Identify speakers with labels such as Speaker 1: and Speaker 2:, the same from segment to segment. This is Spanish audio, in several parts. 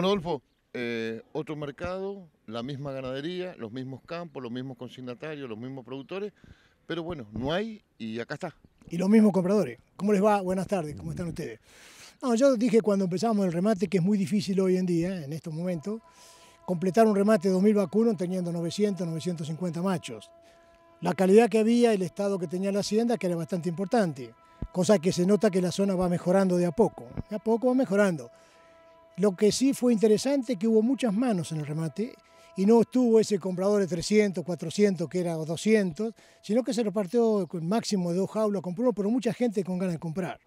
Speaker 1: Bueno, Adolfo, eh, otro mercado, la misma ganadería, los mismos campos, los mismos consignatarios, los mismos productores, pero bueno, no hay y acá está.
Speaker 2: Y los mismos compradores. ¿Cómo les va? Buenas tardes, ¿cómo están ustedes? No, yo dije cuando empezamos el remate que es muy difícil hoy en día, en estos momentos, completar un remate de 2.000 vacunos teniendo 900, 950 machos. La calidad que había, el estado que tenía la hacienda, que era bastante importante, cosa que se nota que la zona va mejorando de a poco, de a poco va mejorando. Lo que sí fue interesante que hubo muchas manos en el remate y no estuvo ese comprador de 300, 400, que era 200, sino que se repartió con máximo de dos jaulas, compró, pero mucha gente con ganas de comprar.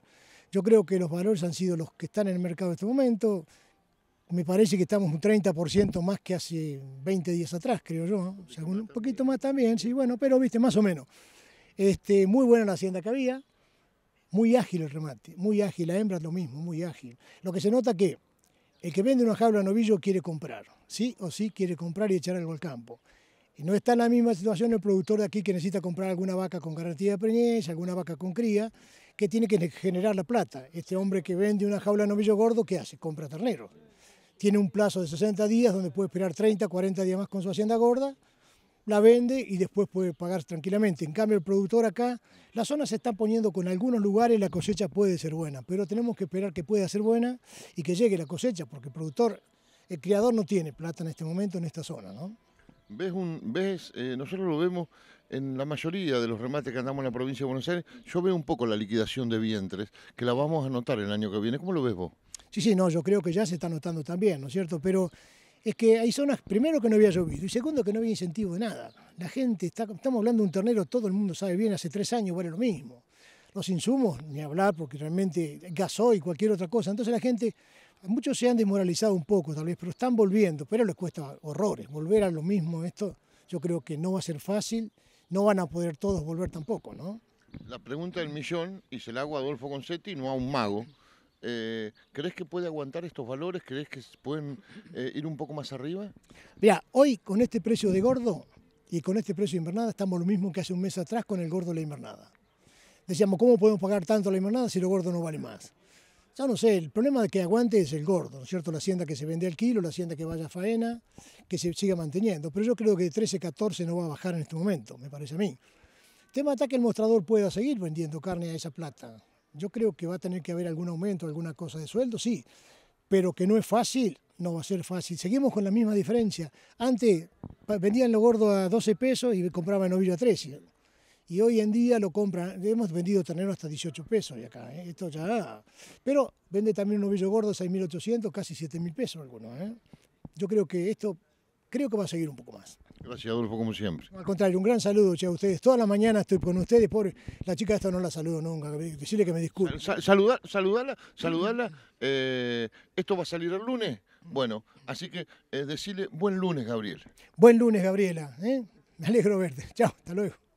Speaker 2: Yo creo que los valores han sido los que están en el mercado en este momento. Me parece que estamos un 30% más que hace 20 días atrás, creo yo. un poquito más también, sí, bueno, pero viste, más o menos. Este, muy buena la hacienda que había, muy ágil el remate, muy ágil. La hembra es lo mismo, muy ágil. Lo que se nota que el que vende una jaula novillo quiere comprar, sí o sí quiere comprar y echar algo al campo. Y no está en la misma situación el productor de aquí que necesita comprar alguna vaca con garantía de preñez, alguna vaca con cría, que tiene que generar la plata. Este hombre que vende una jaula novillo gordo, ¿qué hace? Compra ternero. Tiene un plazo de 60 días donde puede esperar 30, 40 días más con su hacienda gorda la vende y después puede pagar tranquilamente. En cambio, el productor acá, la zona se está poniendo con algunos lugares, la cosecha puede ser buena, pero tenemos que esperar que pueda ser buena y que llegue la cosecha, porque el productor, el criador no tiene plata en este momento en esta zona, ¿no?
Speaker 1: Ves, un, ves eh, nosotros lo vemos en la mayoría de los remates que andamos en la provincia de Buenos Aires, yo veo un poco la liquidación de vientres, que la vamos a notar el año que viene. ¿Cómo lo ves vos?
Speaker 2: Sí, sí, no, yo creo que ya se está notando también, ¿no es cierto? Pero es que hay zonas, primero que no había llovido y segundo que no había incentivo de nada. La gente, está, estamos hablando de un ternero, todo el mundo sabe bien, hace tres años vale lo mismo. Los insumos, ni hablar, porque realmente gasó y cualquier otra cosa. Entonces la gente, muchos se han desmoralizado un poco tal vez, pero están volviendo, pero les cuesta horrores. Volver a lo mismo, esto yo creo que no va a ser fácil, no van a poder todos volver tampoco, ¿no?
Speaker 1: La pregunta del millón, y se la hago a Adolfo Concetti, no a un mago. Eh, ¿Crees que puede aguantar estos valores? ¿Crees que pueden eh, ir un poco más arriba?
Speaker 2: Mira, hoy con este precio de gordo y con este precio de invernada estamos lo mismo que hace un mes atrás con el gordo de la invernada. Decíamos, ¿cómo podemos pagar tanto la invernada si lo gordo no vale más? Ya no sé, el problema de que aguante es el gordo, ¿no es cierto? La hacienda que se vende al kilo, la hacienda que vaya a faena, que se siga manteniendo. Pero yo creo que de 13, 14 no va a bajar en este momento, me parece a mí. El tema está que el mostrador pueda seguir vendiendo carne a esa plata yo creo que va a tener que haber algún aumento, alguna cosa de sueldo, sí, pero que no es fácil, no va a ser fácil. Seguimos con la misma diferencia. Antes vendían lo gordo a 12 pesos y compraban novillo a 13. Y hoy en día lo compran, hemos vendido ternero hasta 18 pesos y acá, ¿eh? esto ya. Pero vende también un novillo gordo a 6.800, casi 7.000 pesos algunos. ¿eh? Yo creo que esto creo que va a seguir un poco más.
Speaker 1: Gracias, Adolfo, como siempre.
Speaker 2: Al contrario, un gran saludo che, a ustedes. Toda la mañana estoy con ustedes. por la chica esta no la saludo nunca. Decirle que me
Speaker 1: disculpe. saludar, saludarla, saludarla. Eh, esto va a salir el lunes. Bueno, así que eh, decirle buen lunes, Gabriel.
Speaker 2: Buen lunes, Gabriela. ¿eh? Me alegro verte. Chao, hasta luego.